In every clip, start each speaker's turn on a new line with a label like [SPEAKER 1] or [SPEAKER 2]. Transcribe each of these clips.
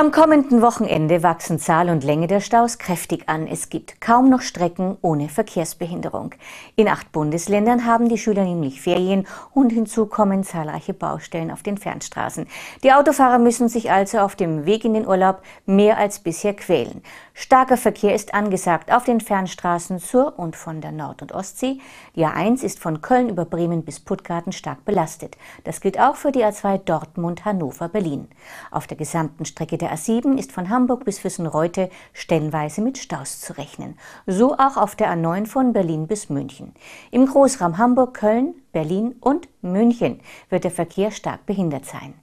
[SPEAKER 1] Am kommenden Wochenende wachsen Zahl und Länge der Staus kräftig an. Es gibt kaum noch Strecken ohne Verkehrsbehinderung. In acht Bundesländern haben die Schüler nämlich Ferien und hinzu kommen zahlreiche Baustellen auf den Fernstraßen. Die Autofahrer müssen sich also auf dem Weg in den Urlaub mehr als bisher quälen. Starker Verkehr ist angesagt auf den Fernstraßen zur und von der Nord- und Ostsee. Die A1 ist von Köln über Bremen bis Puttgarten stark belastet. Das gilt auch für die A2 Dortmund, Hannover, Berlin. Auf der gesamten Strecke der der A7 ist von Hamburg bis Füssenreuth stellenweise mit Staus zu rechnen. So auch auf der A9 von Berlin bis München. Im Großraum Hamburg, Köln, Berlin und München wird der Verkehr stark behindert sein.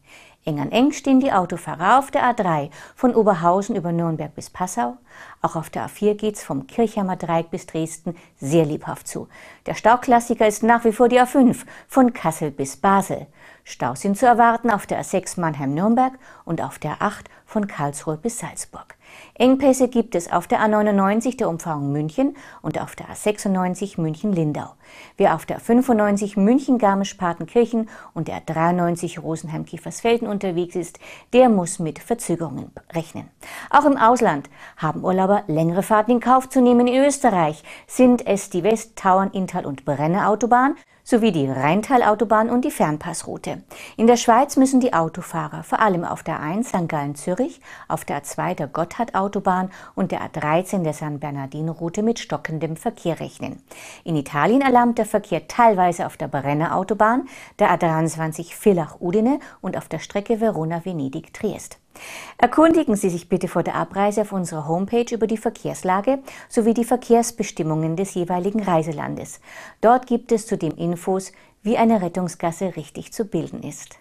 [SPEAKER 1] Eng an eng stehen die Autofahrer auf der A3 von Oberhausen über Nürnberg bis Passau. Auch auf der A4 geht's vom Kirchheimer Dreieck bis Dresden sehr lebhaft zu. Der Stauklassiker ist nach wie vor die A5 von Kassel bis Basel. Staus sind zu erwarten auf der A6 Mannheim-Nürnberg und auf der A8 von Karlsruhe bis Salzburg. Engpässe gibt es auf der A99 der Umfahrung München und auf der A96 München-Lindau. Wer auf der A95 München-Garmisch-Partenkirchen und der A93 Rosenheim-Kiefersfelden unterwegs ist, der muss mit Verzögerungen rechnen. Auch im Ausland haben Urlauber längere Fahrten in Kauf zu nehmen. In Österreich sind es die Westtauern, Inntal und Brenner Autobahn sowie die Rheintalautobahn und die Fernpassroute. In der Schweiz müssen die Autofahrer vor allem auf der 1 St. Gallen-Zürich, auf der A2 der Gotthard-Autobahn und der A13 der San Bernardino-Route mit stockendem Verkehr rechnen. In Italien erlahmt der Verkehr teilweise auf der Brenner Autobahn, der A23 Villach-Udine und auf der Strecke Strecke Verona-Venedig-Triest. Erkundigen Sie sich bitte vor der Abreise auf unserer Homepage über die Verkehrslage sowie die Verkehrsbestimmungen des jeweiligen Reiselandes. Dort gibt es zudem Infos, wie eine Rettungsgasse richtig zu bilden ist.